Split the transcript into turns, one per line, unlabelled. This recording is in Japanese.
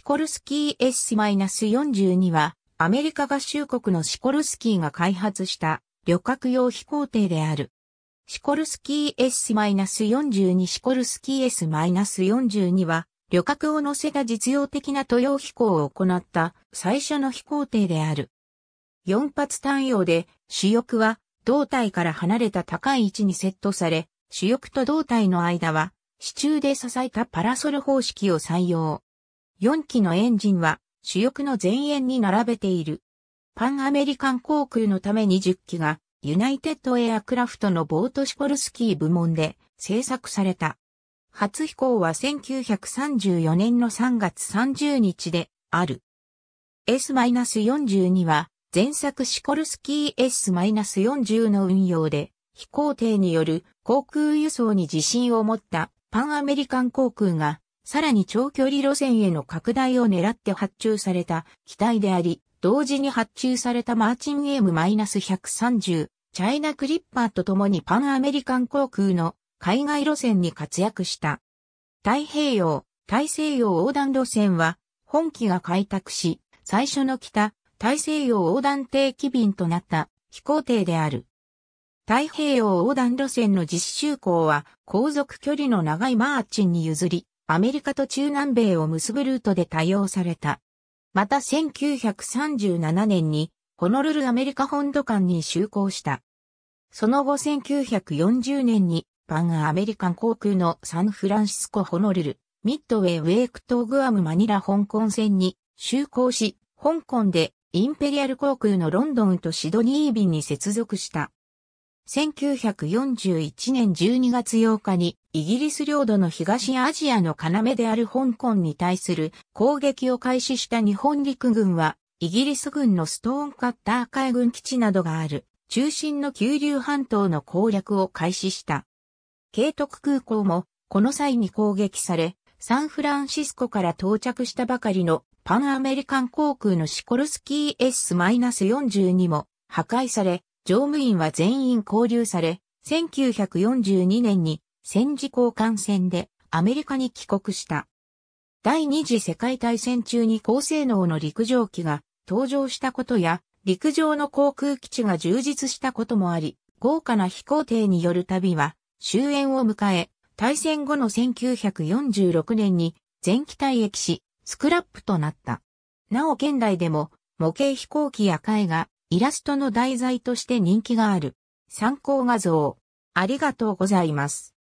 シコルスキー S-42 は、アメリカ合衆国のシコルスキーが開発した旅客用飛行艇である。シコルスキー S-42 シコルスキー S-42 は、旅客を乗せた実用的な都用飛行を行った最初の飛行艇である。4発単用で、主翼は胴体から離れた高い位置にセットされ、主翼と胴体の間は支柱で支えたパラソル方式を採用。4機のエンジンは主翼の前縁に並べている。パンアメリカン航空のために10機がユナイテッドエアクラフトのボートシポルスキー部門で製作された。初飛行は1934年の3月30日である。S-42 は前作シコルスキー S-40 の運用で飛行艇による航空輸送に自信を持ったパンアメリカン航空がさらに長距離路線への拡大を狙って発注された機体であり、同時に発注されたマーチン M-130、チャイナクリッパーと共にパンアメリカン航空の海外路線に活躍した。太平洋、大西洋横断路線は、本機が開拓し、最初の北、大西洋横断定期便となった飛行艇である。太平洋横断路線の実習校は、航続距離の長いマーチンに譲り、アメリカと中南米を結ぶルートで多用された。また1937年にホノルルアメリカ本土間に就航した。その後1940年にパンアメリカン航空のサンフランシスコホノルル、ミッドウェイウェイクトグアムマニラ香港線に就航し、香港でインペリアル航空のロンドンとシドニー便に接続した。1941年12月8日にイギリス領土の東アジアの要である香港に対する攻撃を開始した日本陸軍はイギリス軍のストーンカッター海軍基地などがある中心の九流半島の攻略を開始した。慶徳空港もこの際に攻撃されサンフランシスコから到着したばかりのパンアメリカン航空のシコルスキー S-42 も破壊され乗務員は全員交流され、1942年に戦時交換戦でアメリカに帰国した。第二次世界大戦中に高性能の陸上機が登場したことや、陸上の航空基地が充実したこともあり、豪華な飛行艇による旅は終焉を迎え、大戦後の1946年に全機体駅し、スクラップとなった。なお現代でも模型飛行機や絵画、イラストの題材として人気がある。参考画像。ありがとうございます。